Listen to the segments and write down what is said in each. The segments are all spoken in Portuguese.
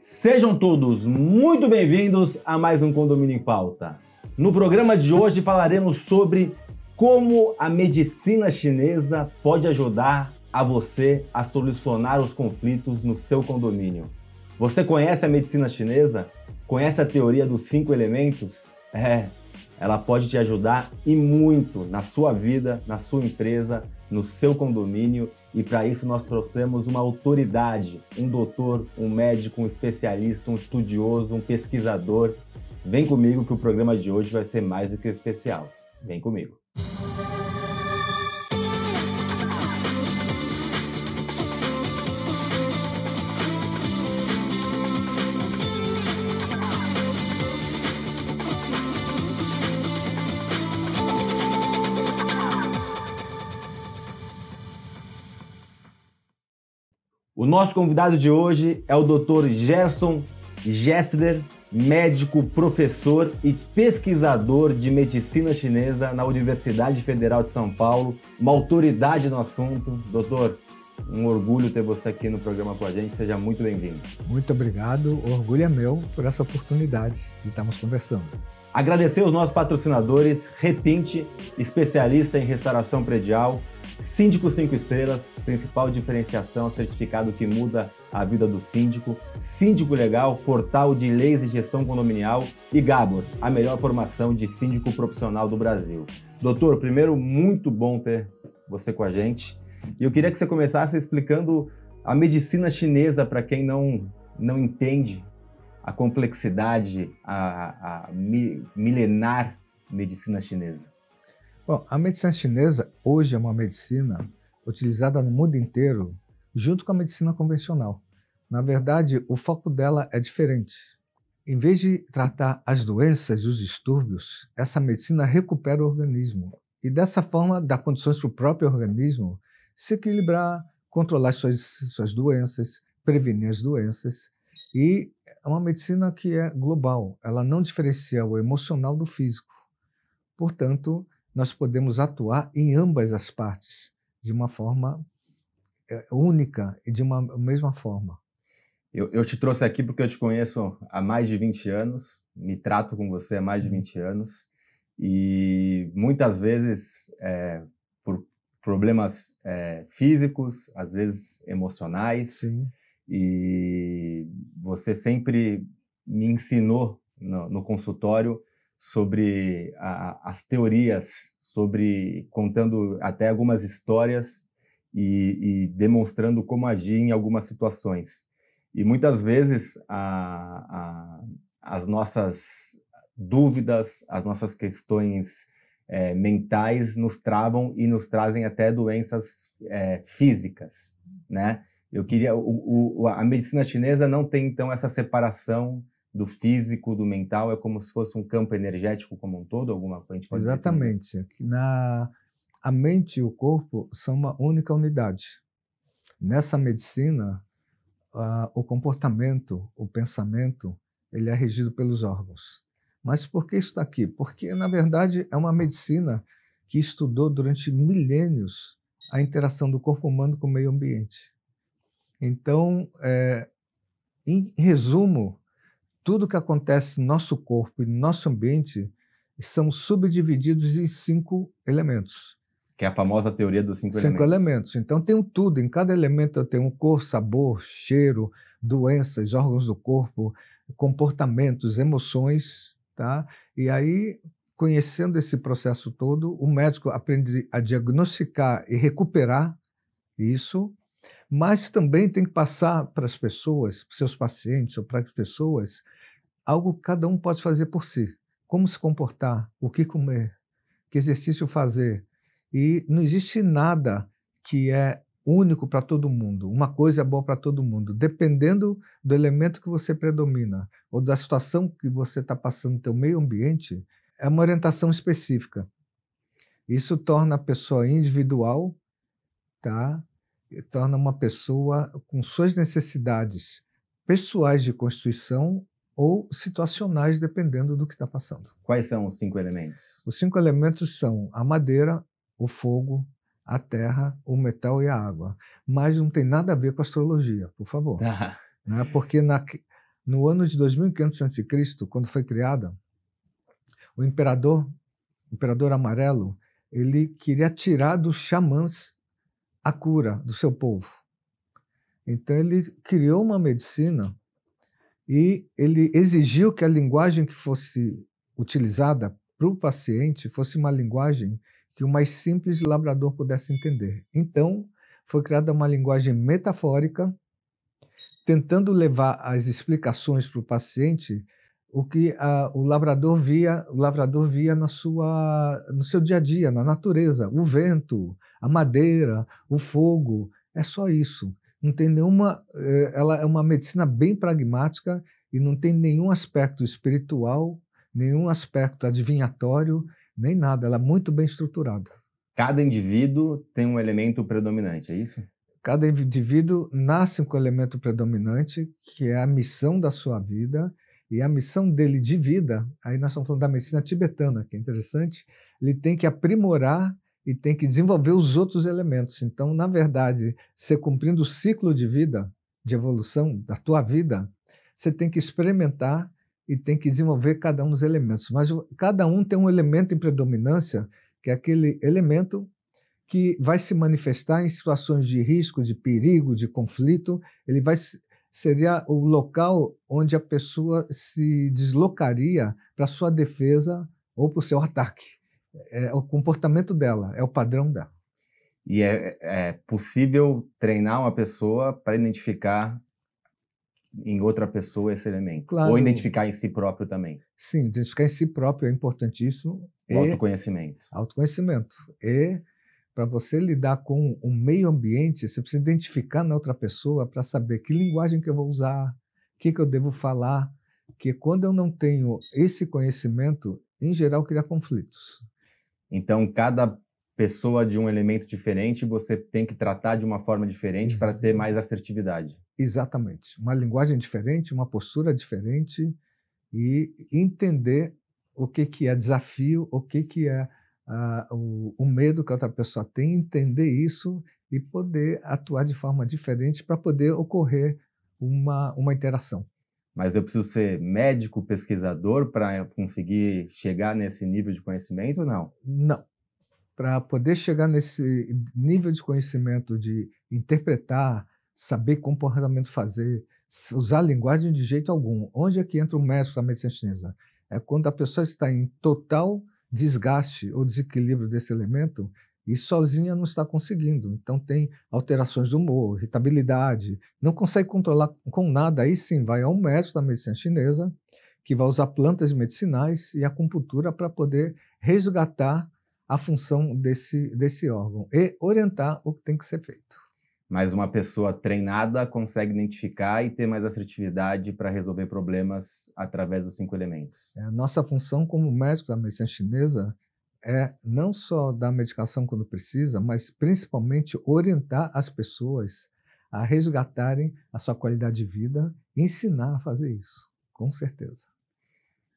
Sejam todos muito bem-vindos a mais um Condomínio em Pauta. No programa de hoje falaremos sobre como a medicina chinesa pode ajudar a você a solucionar os conflitos no seu condomínio. Você conhece a medicina chinesa? Conhece a teoria dos cinco elementos? É, ela pode te ajudar e muito na sua vida, na sua empresa, no seu condomínio e para isso nós trouxemos uma autoridade, um doutor, um médico, um especialista, um estudioso, um pesquisador. Vem comigo que o programa de hoje vai ser mais do que especial. Vem comigo. nosso convidado de hoje é o Dr. Gerson Gessler, médico, professor e pesquisador de medicina chinesa na Universidade Federal de São Paulo, uma autoridade no assunto. Doutor, um orgulho ter você aqui no programa com a gente. Seja muito bem-vindo. Muito obrigado. O orgulho é meu por essa oportunidade de estarmos conversando. Agradecer os nossos patrocinadores, Repinte, especialista em restauração predial, Síndico 5 estrelas, principal diferenciação, certificado que muda a vida do síndico. Síndico Legal, portal de leis e gestão condominial. E Gabor, a melhor formação de síndico profissional do Brasil. Doutor, primeiro, muito bom ter você com a gente. E eu queria que você começasse explicando a medicina chinesa para quem não, não entende a complexidade, a, a milenar medicina chinesa. Bom, a medicina chinesa hoje é uma medicina utilizada no mundo inteiro junto com a medicina convencional. Na verdade, o foco dela é diferente. Em vez de tratar as doenças e os distúrbios, essa medicina recupera o organismo e dessa forma dá condições para o próprio organismo se equilibrar, controlar suas, suas doenças, prevenir as doenças. E é uma medicina que é global, ela não diferencia o emocional do físico. Portanto, nós podemos atuar em ambas as partes de uma forma é, única e de uma mesma forma. Eu, eu, te trouxe aqui porque eu te conheço há mais de 20 anos, me trato com você há mais de 20 uhum. anos, e muitas vezes é, por problemas é, físicos, às vezes emocionais, Sim. e você sempre me ensinou no, no consultório sobre a, as teorias, sobre contando até algumas histórias e, e, demonstrando como agir em algumas situações. E muitas vezes a, a, as nossas dúvidas, as nossas questões é, mentais nos travam e nos trazem até doenças é, físicas, né? Eu queria o, o, a medicina chinesa não tem então essa separação do físico, do mental, é como se fosse um campo energético como um todo, alguma coisa? Exatamente. Na a mente e o corpo são uma única unidade. Nessa medicina, uh, o comportamento, o pensamento, ele é regido pelos órgãos. Mas por que isso está aqui? Porque, na verdade, é uma medicina que estudou durante milênios a interação do corpo humano com o meio ambiente. Então, é, em resumo, tudo que acontece no nosso corpo e no nosso ambiente são subdivididos em cinco elementos. Que é a famosa teoria dos cinco, cinco elementos. elementos. Então tem um tudo, em cada elemento eu tenho cor, sabor, cheiro, doenças, órgãos do corpo, comportamentos, emoções, tá? E aí, conhecendo esse processo todo, o médico aprende a diagnosticar e recuperar isso, mas também tem que passar para as pessoas, para seus pacientes ou para as pessoas, algo que cada um pode fazer por si. Como se comportar, o que comer, que exercício fazer. E não existe nada que é único para todo mundo. Uma coisa é boa para todo mundo, dependendo do elemento que você predomina ou da situação que você está passando no seu meio ambiente, é uma orientação específica. Isso torna a pessoa individual, tá? E torna uma pessoa com suas necessidades pessoais de constituição ou situacionais, dependendo do que está passando. Quais são os cinco elementos? Os cinco elementos são a madeira, o fogo, a terra, o metal e a água. Mas não tem nada a ver com astrologia, por favor. Ah. Né? Porque na, no ano de 2500 a.C., quando foi criada, o imperador, o imperador amarelo, ele queria tirar dos xamãs a cura do seu povo. Então ele criou uma medicina e ele exigiu que a linguagem que fosse utilizada para o paciente fosse uma linguagem que o mais simples labrador pudesse entender. Então, foi criada uma linguagem metafórica, tentando levar as explicações para o paciente o que a, o labrador via, o labrador via na sua, no seu dia a dia, na natureza, o vento, a madeira, o fogo, é só isso não tem nenhuma. Eh, ela é uma medicina bem pragmática e não tem nenhum aspecto espiritual, nenhum aspecto adivinhatório, nem nada. Ela é muito bem estruturada. Cada indivíduo tem um elemento predominante, é isso? Cada indivíduo nasce com o elemento predominante, que é a missão da sua vida e a missão dele de vida. Aí nós estamos falando da medicina tibetana, que é interessante. Ele tem que aprimorar e tem que desenvolver os outros elementos. Então, na verdade, você cumprindo o ciclo de vida, de evolução da tua vida, você tem que experimentar e tem que desenvolver cada um dos elementos. Mas cada um tem um elemento em predominância, que é aquele elemento que vai se manifestar em situações de risco, de perigo, de conflito. Ele vai seria o local onde a pessoa se deslocaria para sua defesa ou para o seu ataque. É, é o comportamento dela, é o padrão dela. E é, é, é possível treinar uma pessoa para identificar em outra pessoa esse elemento. Claro. Ou identificar em si próprio também. Sim, identificar em si próprio é importantíssimo. O e autoconhecimento. Autoconhecimento. E para você lidar com o meio ambiente, você precisa identificar na outra pessoa para saber que linguagem que eu vou usar, o que, que eu devo falar. Que quando eu não tenho esse conhecimento, em geral cria conflitos. Então, cada pessoa de um elemento diferente, você tem que tratar de uma forma diferente para ter mais assertividade. Exatamente. Uma linguagem diferente, uma postura diferente e entender o que, que é desafio, o que, que é uh, o, o medo que a outra pessoa tem, entender isso e poder atuar de forma diferente para poder ocorrer uma, uma interação mas eu preciso ser médico, pesquisador para conseguir chegar nesse nível de conhecimento? ou Não. Não. Para poder chegar nesse nível de conhecimento de interpretar, saber comportamento fazer, usar a linguagem de jeito algum. Onde é que entra o médico da medicina chinesa? É quando a pessoa está em total desgaste ou desequilíbrio desse elemento e sozinha não está conseguindo. Então tem alterações do humor, irritabilidade, não consegue controlar com nada. Aí sim, vai a um médico da medicina chinesa que vai usar plantas medicinais e acupuntura para poder resgatar a função desse, desse órgão e orientar o que tem que ser feito. Mas uma pessoa treinada consegue identificar e ter mais assertividade para resolver problemas através dos cinco elementos. É, a nossa função como médico da medicina chinesa é não só dar medicação quando precisa, mas principalmente orientar as pessoas a resgatarem a sua qualidade de vida, ensinar a fazer isso, com certeza.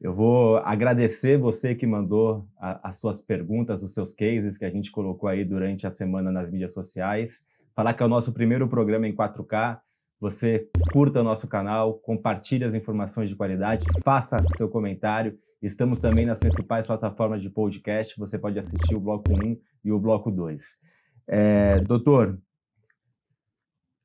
Eu vou agradecer você que mandou a, as suas perguntas, os seus cases que a gente colocou aí durante a semana nas mídias sociais. Falar que é o nosso primeiro programa em 4K. Você curta o nosso canal, compartilhe as informações de qualidade, faça seu comentário Estamos também nas principais plataformas de podcast. Você pode assistir o bloco 1 e o bloco 2. É, doutor,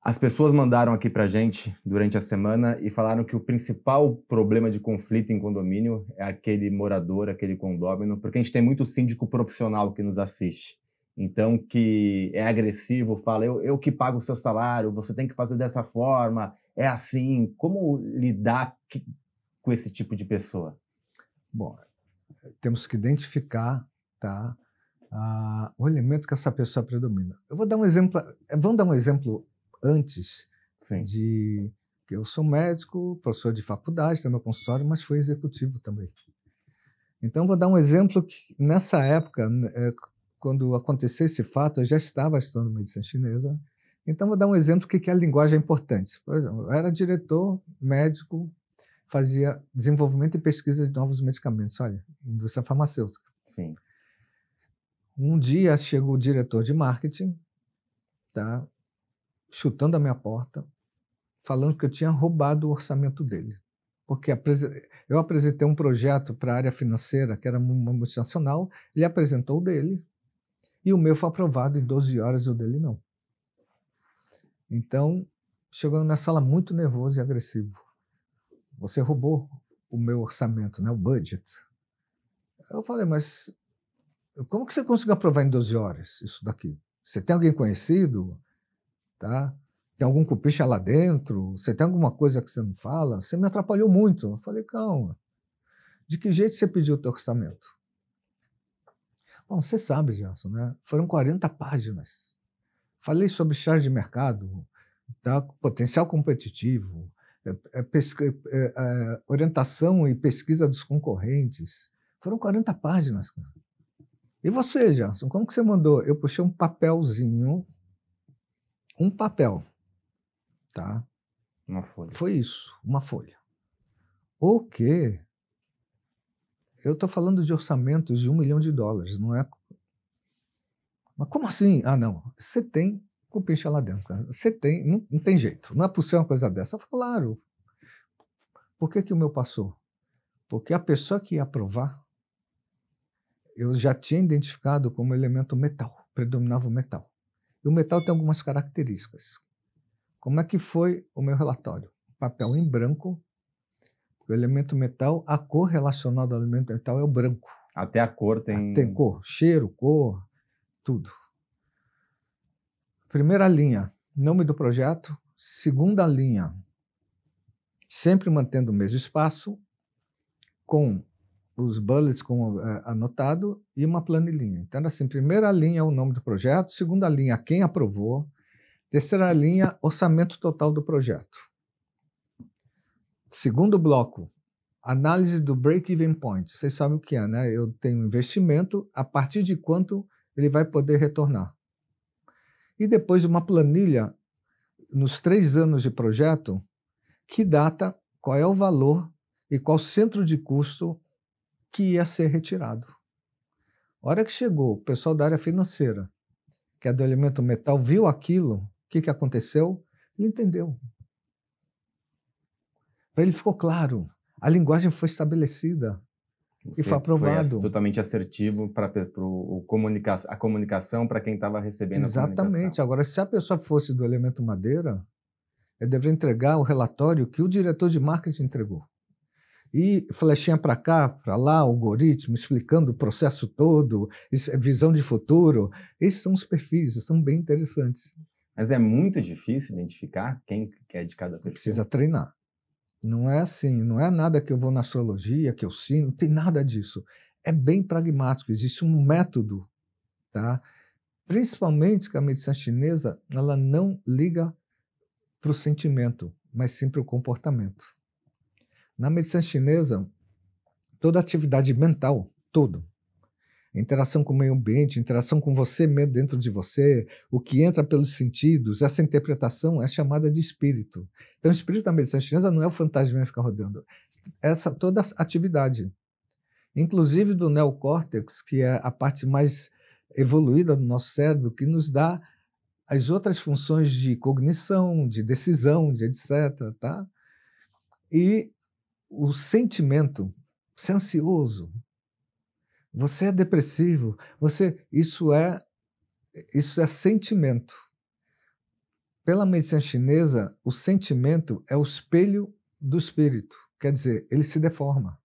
as pessoas mandaram aqui para gente durante a semana e falaram que o principal problema de conflito em condomínio é aquele morador, aquele condômino, porque a gente tem muito síndico profissional que nos assiste. Então, que é agressivo, fala, eu, eu que pago o seu salário, você tem que fazer dessa forma, é assim. Como lidar que, com esse tipo de pessoa? Bom, temos que identificar tá, ah, o elemento que essa pessoa predomina. Eu vou dar um exemplo. Eh, vamos dar um exemplo antes Sim. de que eu sou médico, professor de faculdade, tenho meu consultório, mas fui executivo também. Então vou dar um exemplo que nessa época, eh, quando aconteceu esse fato, eu já estava estudando medicina chinesa. Então vou dar um exemplo que que é a linguagem é importante. Por exemplo, eu era diretor médico fazia desenvolvimento e pesquisa de novos medicamentos. Olha, indústria farmacêutica. Sim. Um dia chegou o diretor de marketing, tá? Chutando a minha porta, falando que eu tinha roubado o orçamento dele. Porque eu apresentei um projeto para a área financeira, que era uma multinacional, ele apresentou o dele, e o meu foi aprovado em 12 horas, o dele não. Então, chegou na minha sala muito nervoso e agressivo você roubou o meu orçamento, né, o budget. Eu falei, mas como que você conseguiu aprovar em 12 horas isso daqui? Você tem alguém conhecido? Tá? Tem algum cupicha lá dentro? Você tem alguma coisa que você não fala? Você me atrapalhou muito. Eu falei, calma. De que jeito você pediu o teu orçamento? Bom, você sabe, Gerson, né? Foram 40 páginas. Falei sobre charge de mercado, tá? potencial competitivo, é, é é, orientação e pesquisa dos concorrentes. Foram 40 páginas. Cara. E você, Jason, como que você mandou? Eu puxei um papelzinho, um papel, tá? Uma folha. Foi isso, uma folha. O quê Eu estou falando de orçamentos de um milhão de dólares, não é? Mas como assim? Ah, não. Você tem com o peixe lá dentro. Você tem, não, não, tem jeito, não é possível uma coisa dessa. Eu falo, claro. Por que, que o meu passou? Porque a pessoa que ia aprovar, eu já tinha identificado como elemento metal, predominava o metal. E o metal tem algumas características. Como é que foi o meu relatório? Papel em branco, o elemento metal, a cor relacionada ao elemento metal é o branco. Até a cor ah, tem. Tem cor, cheiro, cor, tudo. Primeira linha, nome do projeto. Segunda linha, sempre mantendo o mesmo espaço, com os bullets com, é, anotado e uma planilhinha. Então, assim, primeira linha o nome do projeto, segunda linha quem aprovou, terceira linha orçamento total do projeto. Segundo bloco, análise do break-even point. Vocês sabem o que é, né? Eu tenho um investimento, a partir de quanto ele vai poder retornar e depois uma planilha nos três anos de projeto que data qual é o valor e qual centro de custo que ia ser retirado. A hora que chegou o pessoal da área financeira, que é do elemento metal, viu aquilo, o que, que aconteceu? Ele entendeu. Para ele ficou claro, a linguagem foi estabelecida, você e foi aprovado. Foi totalmente assertivo para comunica a comunicação para quem estava recebendo Exatamente. a Exatamente. Agora, se a pessoa fosse do elemento madeira, ela deveria entregar o relatório que o diretor de marketing entregou. E flechinha para cá, para lá, algoritmo, explicando o processo todo, é visão de futuro. Esses são os perfis, são bem interessantes. Mas é muito difícil identificar quem é de cada perfil. Precisa treinar. Não é assim, não é nada que eu vou na astrologia, que eu sino, não tem nada disso. É bem pragmático, existe um método, tá? Principalmente que a medicina chinesa, ela não liga para o sentimento, mas sim para o comportamento. Na medicina chinesa, toda atividade mental, tudo, interação com o meio ambiente, interação com você mesmo dentro de você, o que entra pelos sentidos, essa interpretação é chamada de espírito. Então, o espírito da medicina chinesa não é o fantasma que fica rodando, essa toda atividade, inclusive do neocórtex, que é a parte mais evoluída do nosso cérebro, que nos dá as outras funções de cognição, de decisão, de etc. Tá? E o sentimento ansioso você é depressivo. Você, isso é, isso é sentimento. Pela medicina chinesa, o sentimento é o espelho do espírito. Quer dizer, ele se deforma.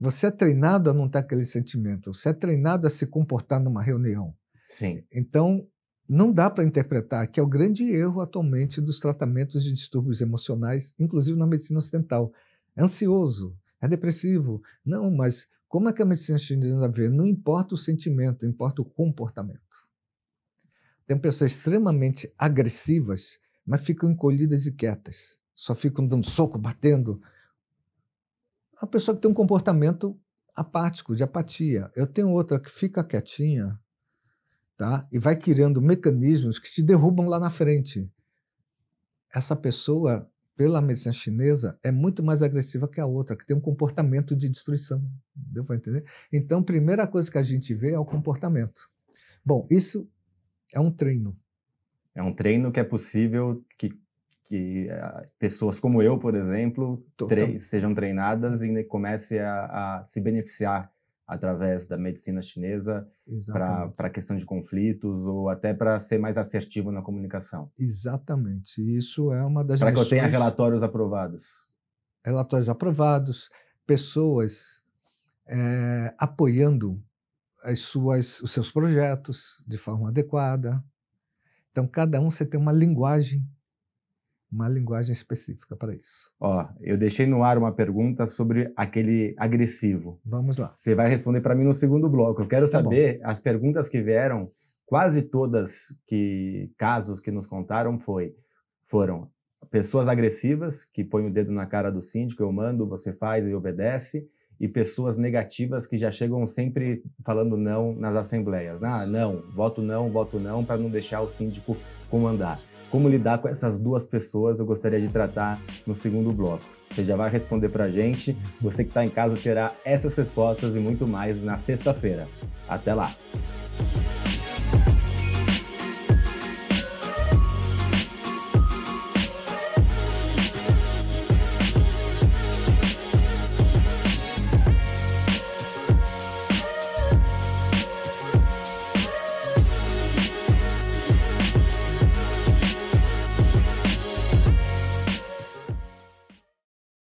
Você é treinado a não ter aquele sentimento. Você é treinado a se comportar numa reunião. Sim. Então, não dá para interpretar, que é o grande erro atualmente dos tratamentos de distúrbios emocionais, inclusive na medicina ocidental. É ansioso, é depressivo. Não, mas como é que a está dizendo a vê, não importa o sentimento, importa o comportamento. Tem pessoas extremamente agressivas, mas ficam encolhidas e quietas. Só ficam dando soco, batendo. A pessoa que tem um comportamento apático, de apatia. Eu tenho outra que fica quietinha, tá? E vai criando mecanismos que te derrubam lá na frente. Essa pessoa pela medicina chinesa, é muito mais agressiva que a outra, que tem um comportamento de destruição. Deu para entender? Então, primeira coisa que a gente vê é o comportamento. Bom, isso é um treino. É um treino que é possível que, que eh, pessoas como eu, por exemplo, tre sejam treinadas e comece a, a se beneficiar através da medicina chinesa para a questão de conflitos ou até para ser mais assertivo na comunicação. Exatamente. Isso é uma das Para missões... que eu tenha relatórios aprovados. Relatórios aprovados, pessoas é, apoiando as suas, os seus projetos de forma adequada. Então, cada um você tem uma linguagem uma linguagem específica para isso. Ó, eu deixei no ar uma pergunta sobre aquele agressivo. Vamos lá. Você vai responder para mim no segundo bloco. Eu quero tá saber bom. as perguntas que vieram, quase todas que casos que nos contaram foi foram pessoas agressivas que põem o dedo na cara do síndico, eu mando, você faz e obedece, e pessoas negativas que já chegam sempre falando não nas assembleias. Ah, não, voto não, voto não, para não deixar o síndico comandar. Como lidar com essas duas pessoas eu gostaria de tratar no segundo bloco. Você já vai responder para a gente. Você que está em casa terá essas respostas e muito mais na sexta-feira. Até lá!